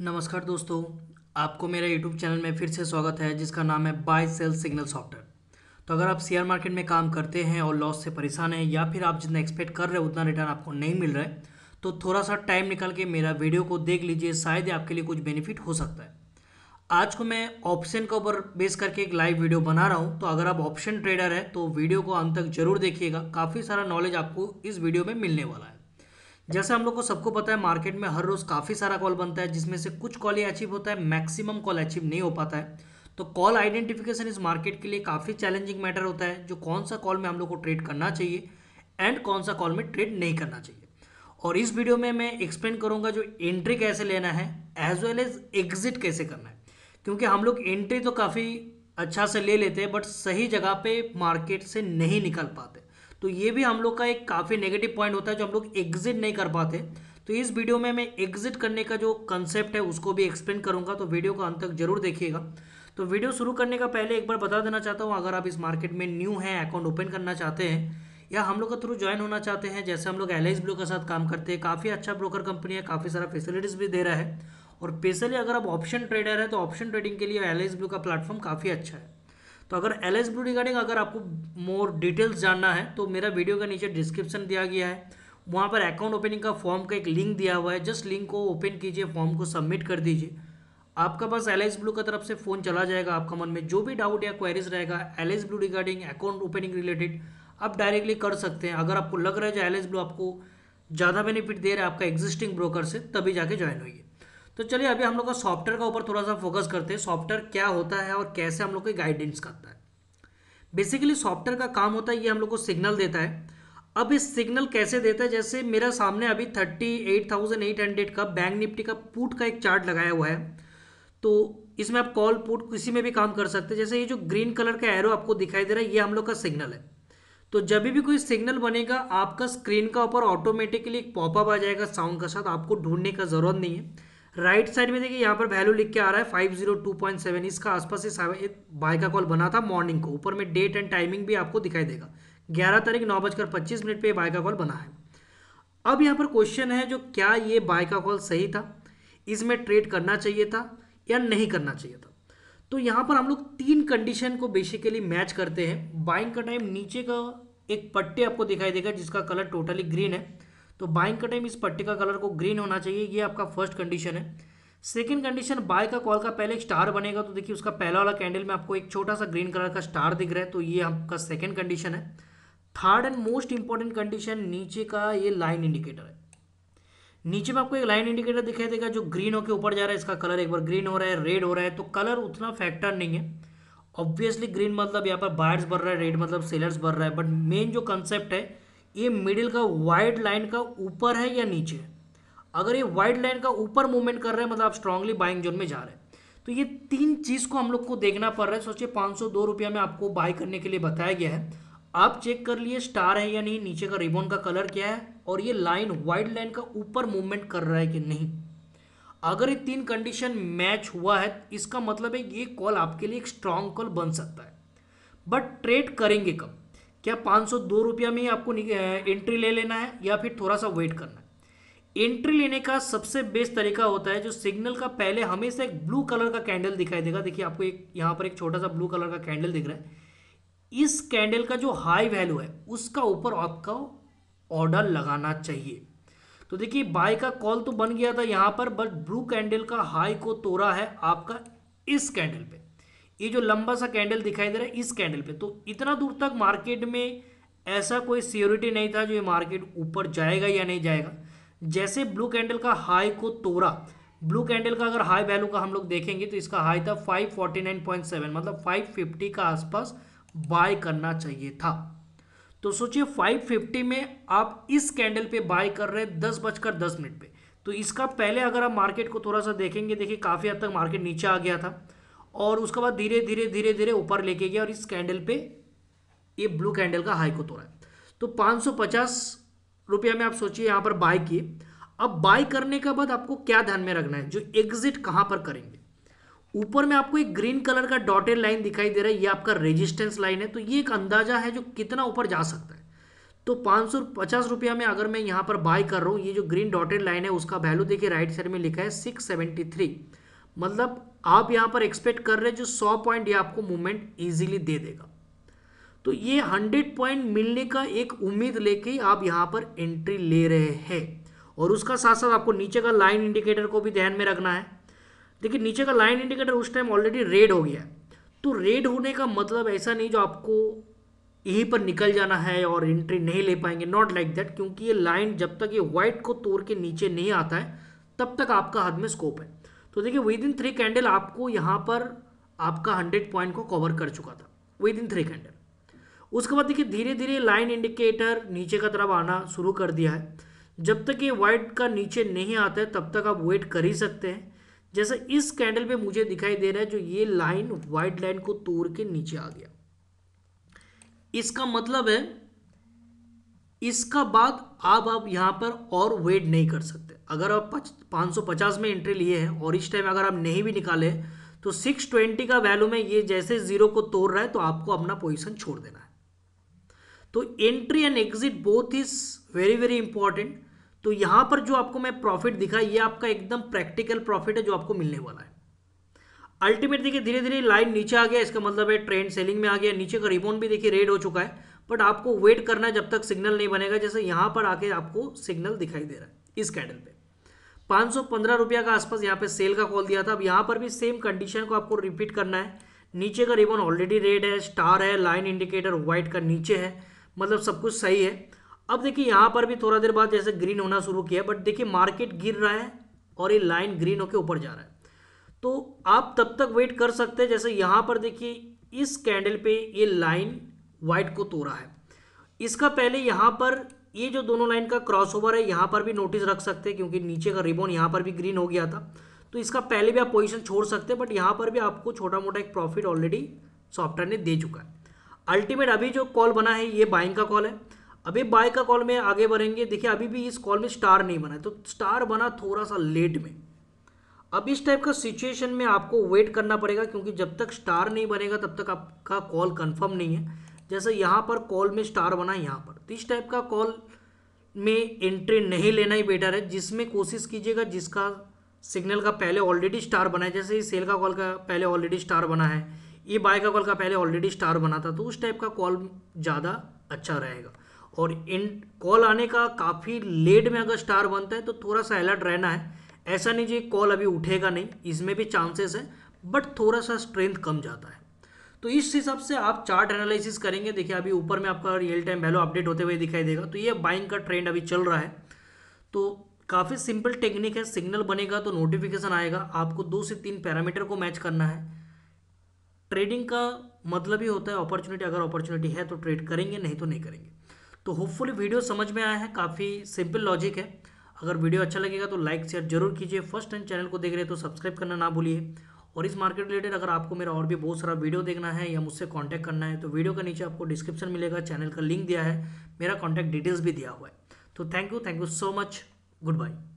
नमस्कार दोस्तों आपको मेरे यूट्यूब चैनल में फिर से स्वागत है जिसका नाम है बाय सेल सिग्नल सॉफ्टवेयर तो अगर आप शेयर मार्केट में काम करते हैं और लॉस से परेशान हैं या फिर आप जितना एक्सपेक्ट कर रहे हैं उतना रिटर्न आपको नहीं मिल रहा है तो थोड़ा सा टाइम निकाल के मेरा वीडियो को देख लीजिए शायद आपके लिए कुछ बेनिफिट हो सकता है आज को मैं ऑप्शन के ऊपर बेस करके एक लाइव वीडियो बना रहा हूँ तो अगर आप ऑप्शन ट्रेडर हैं तो वीडियो को अंत तक जरूर देखिएगा काफ़ी सारा नॉलेज आपको इस वीडियो में मिलने वाला है जैसे हम लोग को सबको पता है मार्केट में हर रोज़ काफ़ी सारा कॉल बनता है जिसमें से कुछ कॉल ही अचीव होता है मैक्सिमम कॉल अचीव नहीं हो पाता है तो कॉल आइडेंटिफिकेशन इस मार्केट के लिए काफ़ी चैलेंजिंग मैटर होता है जो कौन सा कॉल में हम लोग को ट्रेड करना चाहिए एंड कौन सा कॉल में ट्रेड नहीं करना चाहिए और इस वीडियो में मैं एक्सप्लेन करूंगा जो एंट्री कैसे लेना है एज वेल एज एग्जिट कैसे करना है क्योंकि हम लोग एंट्री तो काफ़ी अच्छा से ले लेते हैं बट सही जगह पे मार्केट से नहीं निकल पाते तो ये भी हम लोग का एक काफ़ी नेगेटिव पॉइंट होता है जो हम लोग एग्जिट नहीं कर पाते तो इस वीडियो में मैं एग्जिट करने का जो कंसेप्ट है उसको भी एक्सप्लेन करूँगा तो वीडियो को अंत तक जरूर देखिएगा तो वीडियो शुरू करने का पहले एक बार बता देना चाहता हूँ अगर आप इस मार्केट में न्यू हैं अकाउंट ओपन करना चाहते हैं या हम लोग का थ्रू ज्वाइन होना चाहते हैं जैसे हम लोग एल ब्लू के साथ काम करते हैं काफ़ी अच्छा ब्रोकर कंपनी है काफ़ी सारा फैसिलिटीज़ भी दे रहा है और स्पेशली अगर आप ऑप्शन ट्रेडर है तो ऑप्शन ट्रेडिंग के लिए एल ब्लू का प्लेटफॉर्म काफ़ी अच्छा है तो अगर एल एस ब्लू रिगार्डिंग अगर आपको मोर डिटेल्स जानना है तो मेरा वीडियो का नीचे डिस्क्रिप्शन दिया गया है वहाँ पर अकाउंट ओपनिंग का फॉर्म का एक लिंक दिया हुआ है जस्ट लिंक को ओपन कीजिए फॉर्म को सबमिट कर दीजिए आपका पास एल एस ब्लू की तरफ से फ़ोन चला जाएगा आपका मन में जो भी डाउट या क्वेरीज रहेगा L S blue regarding account opening related आप डायरेक्टली कर सकते हैं अगर आपको लग रहा है जो एल एस ब्लू आपको ज़्यादा बेनिफिट दे रहा है आपका एग्जिस्टिंग ब्रोकर से तभी जाके ज्वाइन होइए तो चलिए अभी हम लोग का सॉफ्टवेयर का ऊपर थोड़ा सा फोकस करते हैं सॉफ्टवेयर क्या होता है और कैसे हम लोग को गाइडेंस करता है बेसिकली सॉफ्टवेयर का काम होता है ये हम लोग को सिग्नल देता है अब इस सिग्नल कैसे देता है जैसे मेरा सामने अभी thirty eight thousand eight hundred का बैंक निफ्टी का पुट का एक चार्ट लगाया हुआ है तो इसमें आप कॉल पुट किसी में भी काम कर सकते हैं जैसे ये जो ग्रीन कलर का एरो आपको दिखाई दे रहा है ये हम लोग का सिग्नल है तो जब भी कोई सिग्नल बनेगा आपका स्क्रीन का ऊपर ऑटोमेटिकली एक पॉपअप आ जाएगा साउंड के साथ आपको ढूंढने का ज़रूरत नहीं है राइट साइड में देखिए यहाँ पर वैल्यू लिख के आ रहा है five zero two point seven इसका आसपास इस बाय का कॉल बना था मॉर्निंग को ऊपर में डेट एंड टाइमिंग भी आपको दिखाई देगा ग्यारह तारीख नौ बजकर पच्चीस मिनट पर बाय का कॉल बना है अब यहाँ पर क्वेश्चन है जो क्या ये बाय का कॉल सही था इसमें ट्रेड करना चाहिए था या नहीं करना चाहिए था तो यहाँ पर हम लोग तीन कंडीशन को बेसिकली मैच करते हैं बाइंग का टाइम नीचे का एक पट्टे आपको दिखाई देगा जिसका कलर टोटली ग्रीन है तो बाइंग का टाइम इस पट्टी का कलर को ग्रीन होना चाहिए ये आपका फर्स्ट कंडीशन है सेकेंड कंडीशन बाय का कॉल का पहले एक स्टार बनेगा तो देखिए उसका पहला वाला कैंडल में आपको एक छोटा सा ग्रीन कलर का स्टार दिख रहा है तो ये आपका सेकेंड कंडीशन है third and most important condition नीचे का ये लाइन इंडिकेटर है नीचे में आपको एक लाइन इंडिकेटर दिखाई देगा जो ग्रीन होकर ऊपर जा रहा है इसका कलर एक बार ग्रीन हो रहा है रेड हो रहा है तो कलर उतना फैक्टर नहीं है ऑब्वियसली ग्रीन मतलब यहाँ पर बायर्स बढ़ रहा है रेड मतलब सेलर्स बढ़ रहा है बट मेन जो कंसेप्ट है ये मिडिल का वाइड लाइन का ऊपर है या नीचे अगर ये वाइड लाइन का ऊपर मूवमेंट कर रहे हैं मतलब आप स्ट्रांगली बाइंग जोन में जा रहे हैं तो ये तीन चीज़ को हम लोग को देखना पड़ रहा है सोचिए पाँच सौ दो रुपया में आपको बाय करने के लिए बताया गया है आप चेक कर लिए स्टार है या नहीं नीचे का रिबोन का कलर क्या है और ये लाइन वाइड लाइन का ऊपर मूवमेंट कर रहा है कि नहीं अगर ये तीन कंडीशन मैच हुआ है इसका मतलब है ये कॉल आपके लिए एक स्ट्रांग कॉल बन सकता है बट ट्रेड करेंगे कब क्या पाँच सौ दो रुपया में आपको एंट्री ले लेना है या फिर थोड़ा सा वेट करना है एंट्री लेने का सबसे बेस्ट तरीका होता है जो सिग्नल का पहले हमेशा एक ब्लू कलर का कैंडल दिखाई देगा देखिए आपको एक यहाँ पर एक छोटा सा ब्लू कलर का कैंडल दिख रहा है इस कैंडल का जो हाई वैल्यू है उसका ऊपर आपका ऑर्डर लगाना चाहिए तो देखिए बाय का कॉल तो बन गया था यहाँ पर बट ब्लू कैंडल का हाई को तोड़ा है आपका इस कैंडल पे ये जो लंबा सा कैंडल दिखाई दे रहा है इस कैंडल पे तो इतना दूर तक मार्केट में ऐसा कोई सियोरिटी नहीं था जो ये मार्केट ऊपर जाएगा या नहीं जाएगा जैसे ब्लू कैंडल का हाई को तोड़ा ब्लू कैंडल का अगर हाई वैल्यू का हम लोग देखेंगे तो इसका हाई था 549.7 मतलब 550 का आसपास बाय करना चाहिए था तो सोचिए 550 में आप इस कैंडल पे बाय कर रहे हैं दस बजकर दस मिनट पे तो इसका पहले अगर आप मार्केट को थोड़ा सा देखेंगे देखिए काफ़ी हद तक मार्केट नीचे आ गया था और उसके बाद धीरे धीरे धीरे धीरे ऊपर लेके गया और इस कैंडल पे ये ब्लू कैंडल का हाई को तोड़ा है तो पाँच रुपया में आप सोचिए यहाँ पर बाय किए अब बाय करने के बाद आपको क्या ध्यान में रखना है जो एग्जिट कहाँ पर करेंगे ऊपर में आपको एक ग्रीन कलर का डॉटेड लाइन दिखाई दे रहा है ये आपका रेजिस्टेंस लाइन है तो ये एक अंदाजा है जो कितना ऊपर जा सकता है तो पाँच सौ पचास रुपया में अगर मैं यहाँ पर बाय कर रहा हूँ ये जो ग्रीन डॉटेड लाइन है उसका वैल्यू देखिए राइट साइड में लिखा है सिक्स सेवेंटी थ्री मतलब आप यहां पर एक्सपेक्ट कर रहे हैं जो सौ पॉइंट ये आपको मूवमेंट ईजिली दे देगा तो ये हंड्रेड पॉइंट मिलने का एक उम्मीद लेके आप यहाँ पर एंट्री ले रहे हैं और उसका साथ साथ आपको नीचे का लाइन इंडिकेटर को भी ध्यान में रखना है देखिए नीचे का लाइन इंडिकेटर उस टाइम ऑलरेडी रेड हो गया है तो रेड होने का मतलब ऐसा नहीं जो आपको यहीं पर निकल जाना है और एंट्री नहीं ले पाएंगे नॉट लाइक दैट क्योंकि ये लाइन जब तक ये वाइट को तोड़ के नीचे नहीं आता है तब तक आपका हाथ में स्कोप है तो देखिए विद इन थ्री कैंडल आपको यहाँ पर आपका हंड्रेड पॉइंट को कवर कर चुका था विद इन थ्री कैंडल उसके बाद देखिए धीरे धीरे लाइन इंडिकेटर नीचे का तरफ आना शुरू कर दिया है जब तक ये वाइट का नीचे नहीं आता है तब तक आप वेट कर ही सकते हैं जैसे इस कैंडल पे मुझे दिखाई दे रहा है जो ये लाइन वाइट लाइन को तोड़ के नीचे आ गया इसका मतलब है इसका बाद आप आप यहाँ पर और वेट नहीं कर सकते अगर आप पाँच सौ पचास में एंट्री लिए हैं और इस टाइम अगर आप नहीं भी निकाले तो सिक्स ट्वेंटी का वैल्यू में ये जैसे जीरो को तोड़ रहा है तो आपको अपना पोजिशन छोड़ देना है तो entry and exit both is very very important तो यहाँ पर जो आपको मैं प्रॉफिट दिखा ये आपका एकदम प्रैक्टिकल प्रॉफिट है जो आपको मिलने वाला है अल्टीमेट देखिए धीरे धीरे लाइन नीचे आ गया इसका मतलब है ट्रेंड सेलिंग में आ गया नीचे का रिबोन भी देखिए रेड हो चुका है बट आपको वेट करना है जब तक सिग्नल नहीं बनेगा जैसे यहाँ पर आके आपको सिग्नल दिखाई दे रहा है इस कैंडल पे पाँच सौ पंद्रह रुपया का आसपास यहाँ पे सेल का कॉल दिया था अब यहाँ पर भी सेम कंडीशन को आपको रिपीट करना है नीचे का रिबन ऑलरेडी रेड है स्टार है लाइन इंडिकेटर व्हाइट का नीचे है मतलब सब कुछ सही है अब देखिए यहाँ पर भी थोड़ा देर बाद जैसे ग्रीन होना शुरू किया बट देखिए मार्केट गिर रहा है और ये लाइन ग्रीन होकर ऊपर जा रहा है तो आप तब तक वेट कर सकते हैं जैसे यहाँ पर देखिए इस कैंडल पे ये लाइन वाइट को तोड़ा है इसका पहले यहाँ पर ये जो दोनों लाइन का क्रॉसओवर है यहाँ पर भी नोटिस रख सकते हैं क्योंकि नीचे का रिबोन यहाँ पर भी ग्रीन हो गया था तो इसका पहले भी आप पोजिशन छोड़ सकते हैं बट यहाँ पर भी आपको छोटा मोटा एक प्रॉफिट ऑलरेडी सॉफ्टवेयर ने दे चुका है अल्टीमेट अभी जो कॉल बना है ये बाइंग का कॉल है अभी बाय का कॉल में आगे बढ़ेंगे देखिए अभी भी इस कॉल में स्टार नहीं बना है तो स्टार बना थोड़ा सा लेट में अब इस टाइप का सिचुएशन में आपको वेट करना पड़ेगा क्योंकि जब तक स्टार नहीं बनेगा तब तक आपका कॉल कंफर्म नहीं है जैसे यहाँ पर कॉल में स्टार बना यहाँ पर तो इस टाइप का कॉल में एंट्री नहीं लेना ही बेटर है जिसमें कोशिश कीजिएगा जिसका सिग्नल का पहले ऑलरेडी स्टार बना है जैसे ये सेल का कॉल का पहले ऑलरेडी स्टार बना है ये बाय का कॉल का पहले ऑलरेडी स्टार बना था तो उस टाइप का कॉल ज़्यादा अच्छा रहेगा और इन कॉल आने का काफ़ी लेट में अगर स्टार बनता है तो थोड़ा सा अलर्ट रहना है ऐसा नहीं जी कॉल अभी उठेगा नहीं इसमें भी चांसेस है बट थोड़ा सा स्ट्रेंथ कम जाता है तो इस हिसाब से आप चार्ट एनालिसिस करेंगे देखिए अभी ऊपर में आपका रियल टाइम वैल्यू अपडेट होते हुए दिखाई देगा तो ये बाइंग का ट्रेंड अभी चल रहा है तो काफ़ी सिंपल टेक्निक है सिग्नल बनेगा तो नोटिफिकेशन आएगा आपको दो से तीन पैरामीटर को मैच करना है ट्रेडिंग का मतलब ही होता है अपॉर्चुनिटी अगर अपॉर्चुनिटी है तो ट्रेड करेंगे नहीं तो नहीं करेंगे तो होपफुली वीडियो समझ में आया है काफ़ी सिंपल लॉजिक है अगर वीडियो अच्छा लगेगा तो लाइक शेयर जरूर कीजिए फर्स्ट टाइम चैनल को देख रहे हैं तो सब्सक्राइब करना ना भूलिए और इस मार्केट रिलेटेड अगर आपको मेरा और भी बहुत सारा वीडियो देखना है या मुझसे कांटेक्ट करना है तो वीडियो के नीचे आपको डिस्क्रिप्शन मिलेगा चैनल का लिंक दिया है मेरा कॉन्टैक्ट डिटेल्स भी दिया हुआ है तो thank you thank you so much good bye